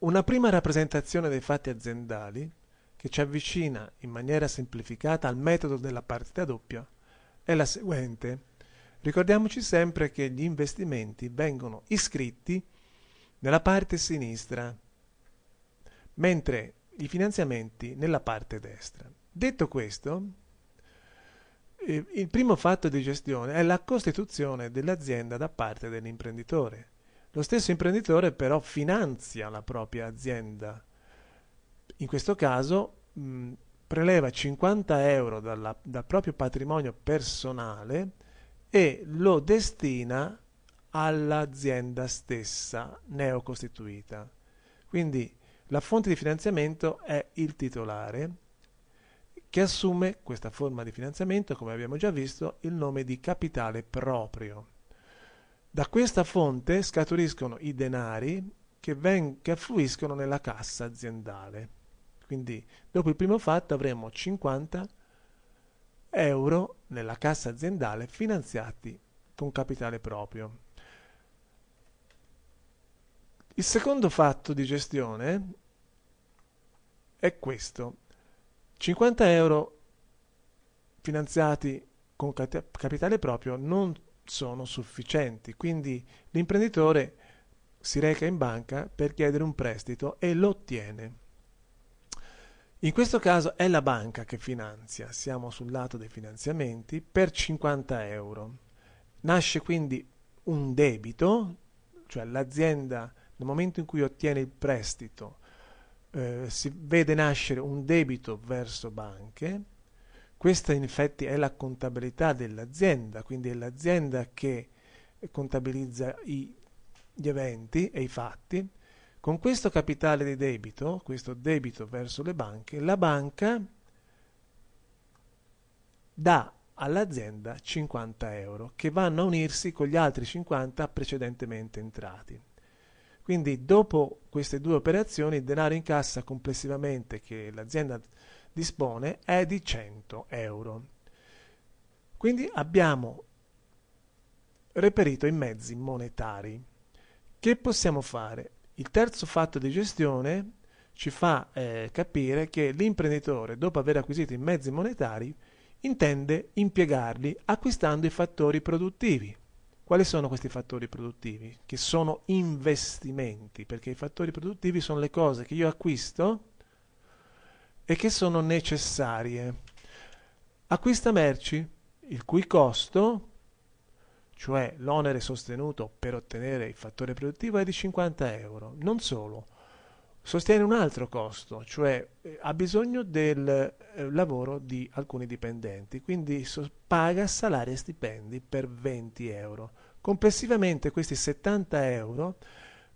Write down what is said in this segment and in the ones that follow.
Una prima rappresentazione dei fatti aziendali, che ci avvicina in maniera semplificata al metodo della partita doppia, è la seguente. Ricordiamoci sempre che gli investimenti vengono iscritti nella parte sinistra, mentre i finanziamenti nella parte destra. Detto questo, eh, il primo fatto di gestione è la costituzione dell'azienda da parte dell'imprenditore lo stesso imprenditore però finanzia la propria azienda. In questo caso mh, preleva 50 euro dalla, dal proprio patrimonio personale e lo destina all'azienda stessa neocostituita. Quindi la fonte di finanziamento è il titolare che assume questa forma di finanziamento, come abbiamo già visto, il nome di capitale proprio. Da questa fonte scaturiscono i denari che, ven- che affluiscono nella cassa aziendale. Quindi dopo il primo fatto avremo 50 euro nella cassa aziendale finanziati con capitale proprio. Il secondo fatto di gestione è questo. 50 euro finanziati con capitale proprio non sono sufficienti. Quindi l'imprenditore si reca in banca per chiedere un prestito e lo ottiene. In questo caso è la banca che finanzia, siamo sul lato dei finanziamenti, per 50 euro. Nasce quindi un debito, cioè l'azienda nel momento in cui ottiene il prestito eh, si vede nascere un debito verso banche questa in effetti è la contabilità dell'azienda, quindi è l'azienda che contabilizza i, gli eventi e i fatti. Con questo capitale di debito, questo debito verso le banche, la banca dà all'azienda 50 euro che vanno a unirsi con gli altri 50 precedentemente entrati. Quindi dopo queste due operazioni il denaro in cassa complessivamente che l'azienda dispone è di 100 euro. Quindi abbiamo reperito i mezzi monetari. Che possiamo fare? Il terzo fatto di gestione ci fa eh, capire che l'imprenditore, dopo aver acquisito i mezzi monetari, intende impiegarli acquistando i fattori produttivi. Quali sono questi fattori produttivi? Che sono investimenti, perché i fattori produttivi sono le cose che io acquisto e che sono necessarie. Acquista merci, il cui costo, cioè l'onere sostenuto per ottenere il fattore produttivo, è di 50 euro. Non solo, sostiene un altro costo, cioè eh, ha bisogno del eh, lavoro di alcuni dipendenti, quindi so- paga salari e stipendi per 20 euro. Complessivamente questi 70 euro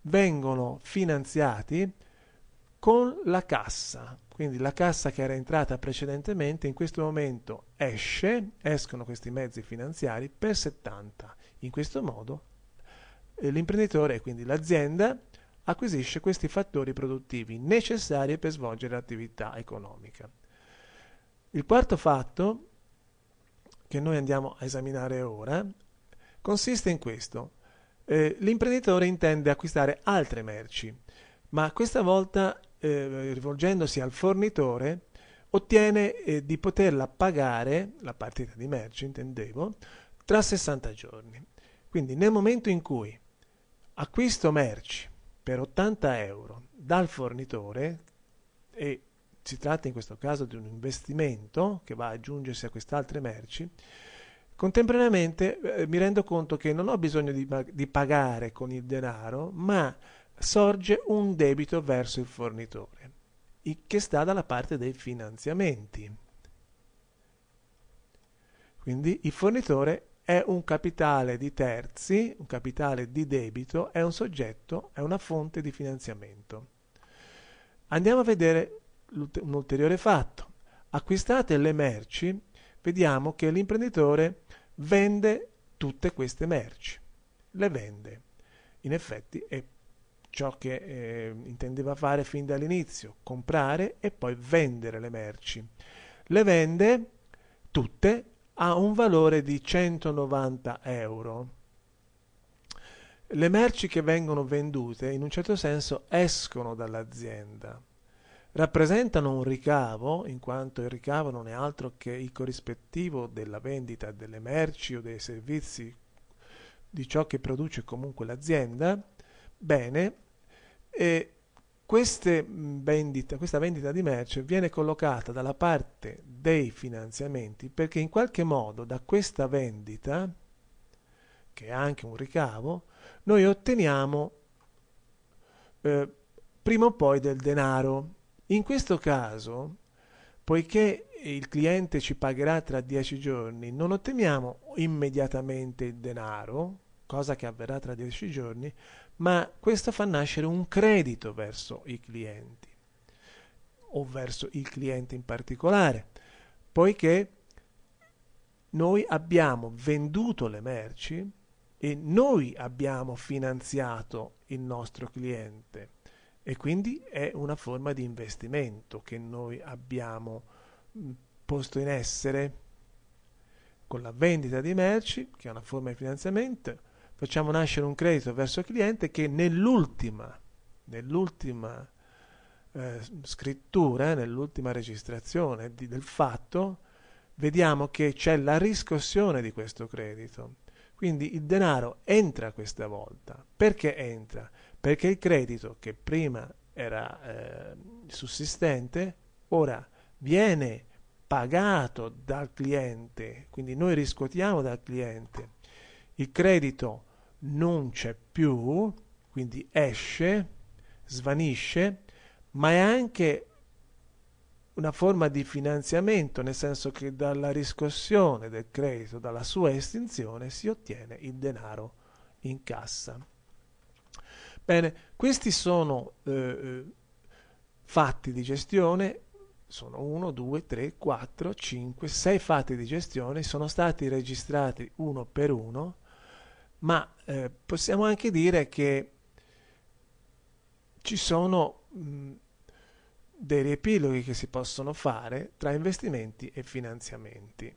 vengono finanziati con la cassa. Quindi la cassa che era entrata precedentemente in questo momento esce, escono questi mezzi finanziari per 70. In questo modo eh, l'imprenditore, quindi l'azienda, acquisisce questi fattori produttivi necessari per svolgere l'attività economica. Il quarto fatto che noi andiamo a esaminare ora consiste in questo. Eh, l'imprenditore intende acquistare altre merci, ma questa volta eh, rivolgendosi al fornitore, ottiene eh, di poterla pagare, la partita di merce intendevo, tra 60 giorni. Quindi nel momento in cui acquisto merci per 80 euro dal fornitore e si tratta in questo caso di un investimento che va ad aggiungersi a queste altre merci, contemporaneamente eh, mi rendo conto che non ho bisogno di, di pagare con il denaro, ma sorge un debito verso il fornitore, che sta dalla parte dei finanziamenti. Quindi il fornitore è un capitale di terzi, un capitale di debito, è un soggetto, è una fonte di finanziamento. Andiamo a vedere un ulteriore fatto. Acquistate le merci, vediamo che l'imprenditore vende tutte queste merci. Le vende. In effetti è ciò che eh, intendeva fare fin dall'inizio, comprare e poi vendere le merci. Le vende tutte a un valore di 190 euro. Le merci che vengono vendute in un certo senso escono dall'azienda, rappresentano un ricavo, in quanto il ricavo non è altro che il corrispettivo della vendita delle merci o dei servizi di ciò che produce comunque l'azienda, Bene, e vendita, questa vendita di merce viene collocata dalla parte dei finanziamenti perché in qualche modo da questa vendita, che è anche un ricavo, noi otteniamo eh, prima o poi del denaro. In questo caso, poiché il cliente ci pagherà tra dieci giorni, non otteniamo immediatamente il denaro, cosa che avverrà tra dieci giorni, ma questo fa nascere un credito verso i clienti o verso il cliente in particolare, poiché noi abbiamo venduto le merci e noi abbiamo finanziato il nostro cliente e quindi è una forma di investimento che noi abbiamo mm, posto in essere con la vendita di merci, che è una forma di finanziamento, facciamo nascere un credito verso il cliente che nell'ultima, nell'ultima eh, scrittura, nell'ultima registrazione di, del fatto, vediamo che c'è la riscossione di questo credito. Quindi il denaro entra questa volta. Perché entra? Perché il credito che prima era eh, sussistente, ora viene pagato dal cliente, quindi noi riscuotiamo dal cliente il credito non c'è più, quindi esce, svanisce, ma è anche una forma di finanziamento, nel senso che dalla riscossione del credito, dalla sua estinzione, si ottiene il denaro in cassa. Bene, questi sono eh, eh fatti di gestione, sono 1, 2, 3, 4, 5, 6 fatti di gestione, sono stati registrati uno per uno ma eh, possiamo anche dire che ci sono mh, dei riepiloghi che si possono fare tra investimenti e finanziamenti,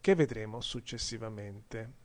che vedremo successivamente.